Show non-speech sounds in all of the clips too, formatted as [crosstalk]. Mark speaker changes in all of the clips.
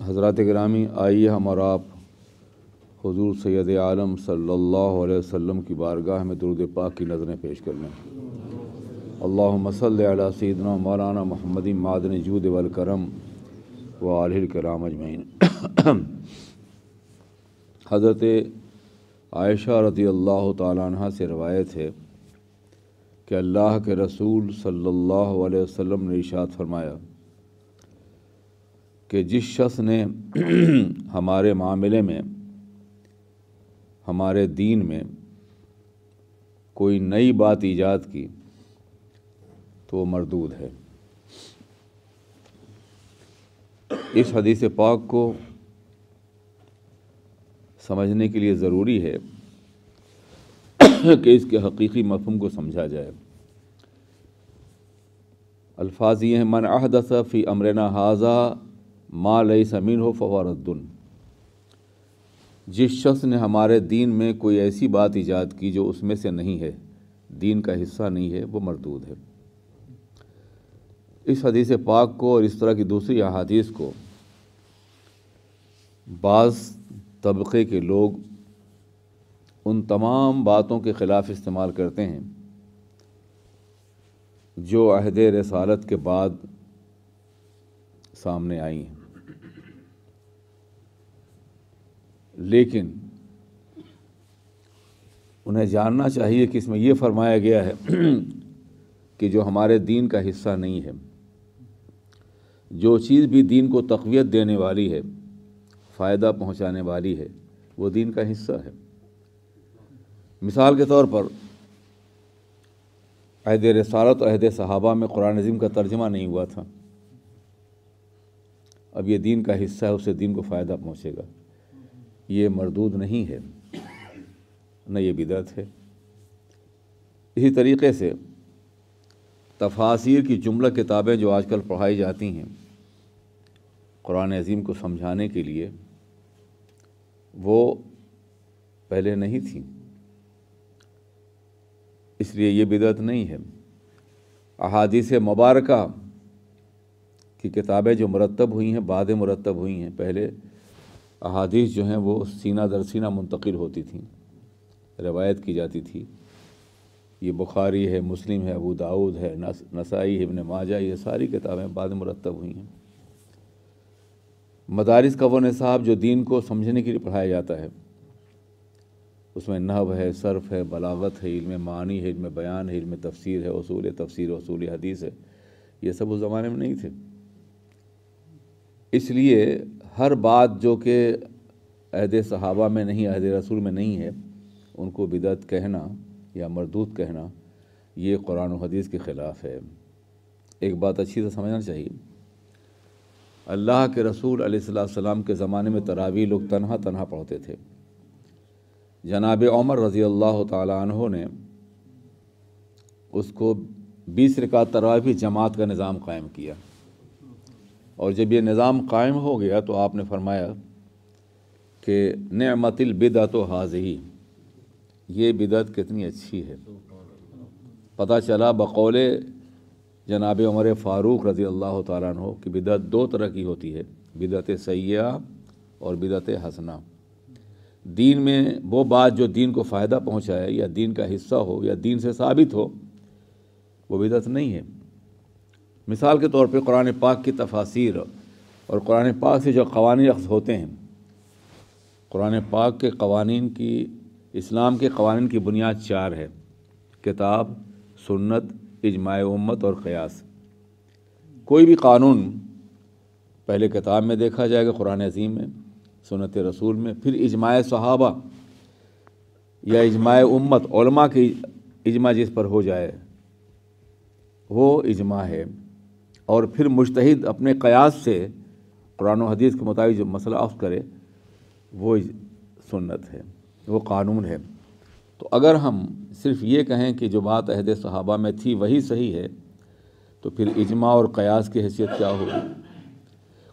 Speaker 1: हज़रत ग्रामी आइए हम और आप हजूर सैद आलम सल्ला वसम की बारगाह में दुरुद पाक की नज़रें पेश कर लें अल्लाह सल सदना मौलाना महमदी मादन जूद वलकरम व आलिल कराम अजमैन हज़रत आयशा रती अल्लाह तह से रवायत है कि अल्लाह के रसूल सल्ला वसम ने इशात फरमाया कि जिस शख्स ने [clears throat] हमारे मामले में हमारे दीन में कोई नई बात ईजाद की तो वो मरदूद है इस हदीस पाक को समझने के लिए ज़रूरी है कि इसके हकीकी मफहम को समझा जाए अल्फाज ये हैं मन अहदसफ़ी अमरना हाजा माँ लई समीन हो फवारद्दन जिस शख्स ने हमारे दीन में कोई ऐसी बात ईजाद की जो उसमें से नहीं है दीन का हिस्सा नहीं है वो मरदूद है इस हदीस पाक को और इस तरह की दूसरी अदीस को बाज़ तबक़े के लोग उन तमाम बातों के ख़िलाफ़ इस्तेमाल करते हैं जो अहद रसालत के बाद सामने आई हैं लेकिन उन्हें जानना चाहिए कि इसमें यह फरमाया गया है [clears throat] कि जो हमारे दीन का हिस्सा नहीं है जो चीज़ भी दीन को तकवीत देने वाली है फ़ायदा पहुंचाने वाली है वो दीन का हिस्सा है मिसाल के तौर पर अहद रसारत और अहद सहाबा में कुरान अजीम का तर्जमा नहीं हुआ था अब ये दीन का हिस्सा है उससे दीन को फ़ायदा पहुँचेगा ये मरदूद नहीं है न ये बिदत है इसी तरीके से तफासिर की जुमला किताबें जो आजकल पढ़ाई जाती हैं कुरान अजीम को समझाने के लिए वो पहले नहीं थी इसलिए ये बिदत नहीं है अहादीस मुबारक की किताबें जो मुरतब हुई हैं बाद मुरतब हुई हैं पहले अहादीस जो हैं वो सीना दर सीना मुंतकिल होती थी रवायत की जाती थी ये बुखारी है मुस्लिम है अबू दाऊद है नसाई है इबन माजा ये सारी किताबें बाद मुरतब हुई हैं मदारस का वो नसाब जो दीन को समझने के लिए पढ़ाया जाता है उसमें नहब है सर्फ है बलावत है इल्म मानी है इल्म बयान है इल्म तफसीर है असूल तफसीर असूल हदीस है ये सब उस ज़माने में नहीं थे इसलिए हर बात जो कि अहद सहाबा में नहीं अहद रसूल में नहीं है उनको बिदत कहना या मरदूत कहना ये कुरान हदीस के ख़िलाफ़ है एक बात अच्छी से समझना चाहिए अल्लाह के रसूल अलैहिस्सलाम के ज़माने में तरावी लोग तनहा तनहा पढ़ते थे जनाब उमर रज़ी अल्लाह तहों ने उसको बीस रिकात तरावी जमात का निज़ाम कायम किया और जब ये निज़ाम कायम हो गया तो आपने फरमाया कि नमतिल बिदा तो हाजही ये बिदत कितनी अच्छी है पता चला बकौल जनाब उमर फ़ारूक रज़ी अल्लाह तु कि बिदत दो तरह की होती है बिदत सयाह और बिदत हसना दीन में वो बात जो दीन को फ़ायदा पहुँचाए या दीन का हिस्सा हो या दीन से साबित हो वो बिदत नहीं है मिसाल के तौर पर कुरान पाक की तफासिर और कुरान पाक से जो कवानी अख्ज़ होते हैं कुरान पाक के कवानीन की इस्लाम के कवानीन की बुनियाद चार है किताब सुन्नत इजमाع उम्मत और क़यास कोई भी कानून पहले किताब में देखा जाएगा कुरान अजीम में सुनत रसूल में फिर इजमाع सहाबा या इजमाع उम्मत की इजमा जिस पर हो जाए वो इजमा है और फिर मुश्तद अपने क़यास से कुरान हदीस के मुताबिक जो मसला अफ करे वो सुन्नत है वो कानून है तो अगर हम सिर्फ ये कहें कि जो बात अहद सहाबा में थी वही सही है तो फिर इजमा और क़यास की हैसियत क्या होगी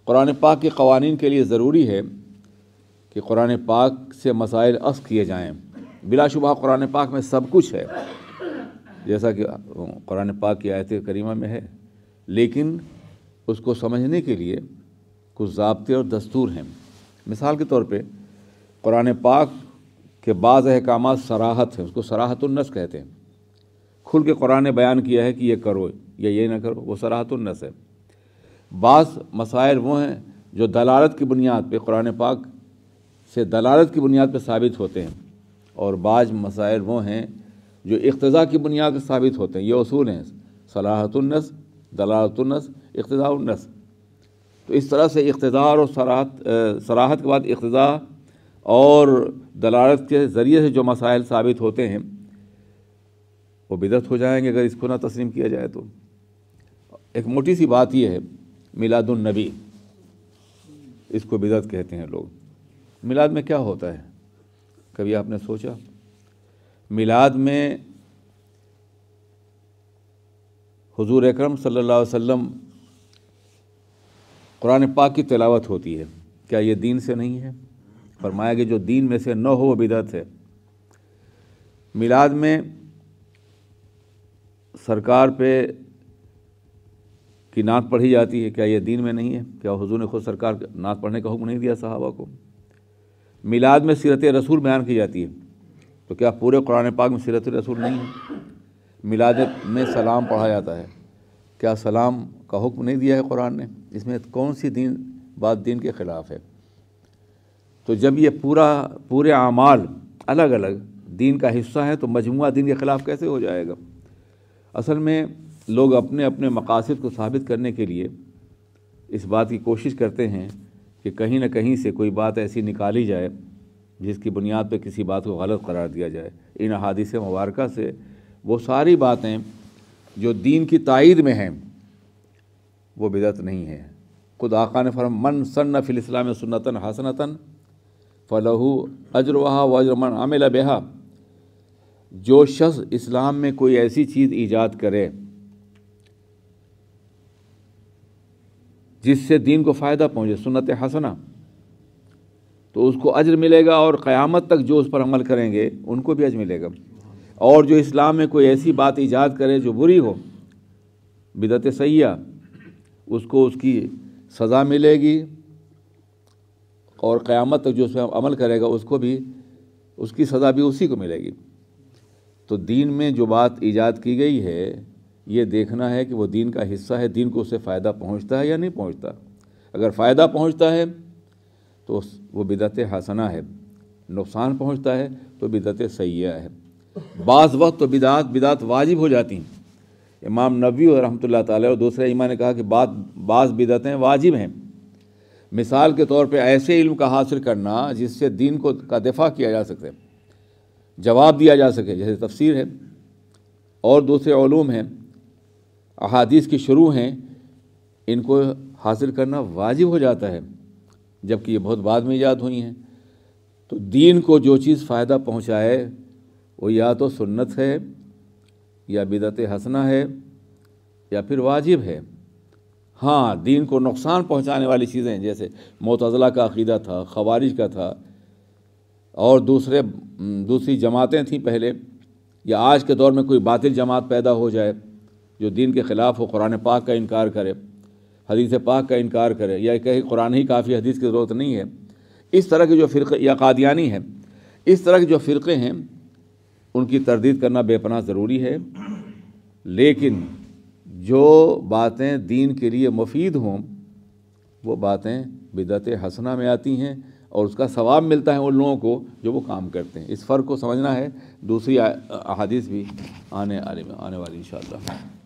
Speaker 1: कुरान पाक के कवानीन के लिए ज़रूरी है कि कुरान पाक से मसाइल अफ किए जाएँ बिलाशुबा कुरान पाक में सब कुछ है जैसा कि कुरान पाक की आयत करीमा में है लेकिन उसको समझने के लिए कुछ जबते और दस्तूर हैं मिसाल के तौर पे कुरान पाक के बाद अहकाम सराहत हैं उसको सराहतुलनस कहते हैं खुल के कुरान ने बयान किया है कि ये करो या ये ना करो वो सराहतुलनस है बास मसायर वो हैं जो दलालत की बुनियाद पे कुरान पाक से दलालत की बुनियाद पे साबित होते हैं और बाज मसायर वो हैं जो इकतज़ा की बुनियाद पर साबित होते हैं ये असूल हैं सलाहतुलनस दलालतनस इकतदानस तो इस तरह से इकतदार और सराहत सराहत के बाद इकतदा और दलालत के ज़रिए से जो मसाइल साबित होते हैं वो बिदत हो जाएंगे अगर इसको ना तस्लीम किया जाए तो एक मोटी सी बात यह है मिलादुलनबी इसको बिदत कहते हैं लोग मिलाद में क्या होता है कभी आपने सोचा मिलाद में हुजूर अकरम सल्लल्लाहु अलैहि वसल्लम कुरान पाक की तिलावत होती है क्या ये दीन से नहीं है फरमाया कि जो दीन में से न हो वो बिदत है मिलाद में सरकार पे की नात पढ़ी जाती है क्या ये दीन में नहीं है क्या हुजूर ने खुद सरकार नात पढ़ने का हुक्म नहीं दिया सहाबा को मिलाद में सीरत रसूल बयान की जाती है तो क्या पूरे कुरान पाक में सीरत रसूल नहीं है मिलाद में सलाम पढ़ा जाता है क्या सलाम का हुक्म नहीं दिया है कुरान ने इसमें कौन सी दीन बात दीन के ख़िलाफ़ है तो जब ये पूरा पूरे आमाल अलग अलग दीन का हिस्सा है तो मजमू दीन के ख़िलाफ़ कैसे हो जाएगा असल में लोग अपने अपने मकासद को साबित करने के लिए इस बात की कोशिश करते हैं कि कहीं ना कहीं से कोई बात ऐसी निकाली जाए जिसकी बुनियाद पर किसी बात को गलत करार दिया जाए इन हादसे मुबारक से वो सारी बातें जो दीन की तइद में हैं वो बिदत नहीं है खुद आका ने फरम मन फिल इस्लाम सुन्नतन हसनतन फ़लहू अजर वहा वजर मन आमिल बेहा जो शख्स इस्लाम में कोई ऐसी चीज़ ईजाद करे जिससे दीन को फ़ायदा पहुँचे सुनत हसना तो उसको अजर मिलेगा और क़यामत तक जो उस पर अमल करेंगे उनको भी अजर मिलेगा और जो इस्लाम में कोई ऐसी बात ईजाद करे जो बुरी हो बिदत सैया उसको उसकी सज़ा मिलेगी और क़्यामत तक जो उसमें अमल करेगा उसको भी उसकी सज़ा भी उसी को मिलेगी तो दीन में जो बात ईजाद की गई है ये देखना है कि वो दीन का हिस्सा है दीन को उससे फ़ायदा पहुंचता है या नहीं पहुंचता अगर फ़ायदा पहुंचता है तो वो बिदत हसना है नुकसान पहुंचता है तो बिदत सैया है बास वक्त तो बिदात बिदात वाजिब हो जाती हैं इमाम नबी और रहमतुल्लाह ताली और दूसरे इमा ने कहा कि बात बाज़ बिदतें वाजिब हैं मिसाल के तौर पे ऐसे इल्म का हासिल करना जिससे दीन को का दफा किया जा सके जवाब दिया जा सके जैसे तफसीर है और दूसरे ूम हैं अहादीस की शुरू हैं इनको हासिल करना वाजिब हो जाता है जबकि ये बहुत बाद में ईजाद हुई हैं तो दीन को जो चीज़ फ़ायदा पहुँचाए वो या तो सुन्नत है या बिदत हसना है या फिर वाजिब है हाँ दीन को नुकसान पहुंचाने वाली चीज़ें जैसे मोतजला का अकीदा था खवारिज का था और दूसरे दूसरी जमातें थीं पहले या आज के दौर में कोई बातिल जमात पैदा हो जाए जो दीन के ख़िलाफ़ हो कुरान पाक का इनकार करे हदीस पाक का इनकार करे या कहे कुरान ही काफ़ी हदीस की ज़रूरत नहीं है इस तरह के जो फ़िरक़े या कादियानी है इस तरह के जो फ़िरक़े हैं उनकी तरदीद करना बेपना ज़रूरी है लेकिन जो बातें दीन के लिए मुफीद हों वो बातें बिदत हसना में आती हैं और उसका सवाब मिलता है उन लोगों को जो वो काम करते हैं इस फ़र्क को समझना है दूसरी अहादीस भी आने आने वाली इन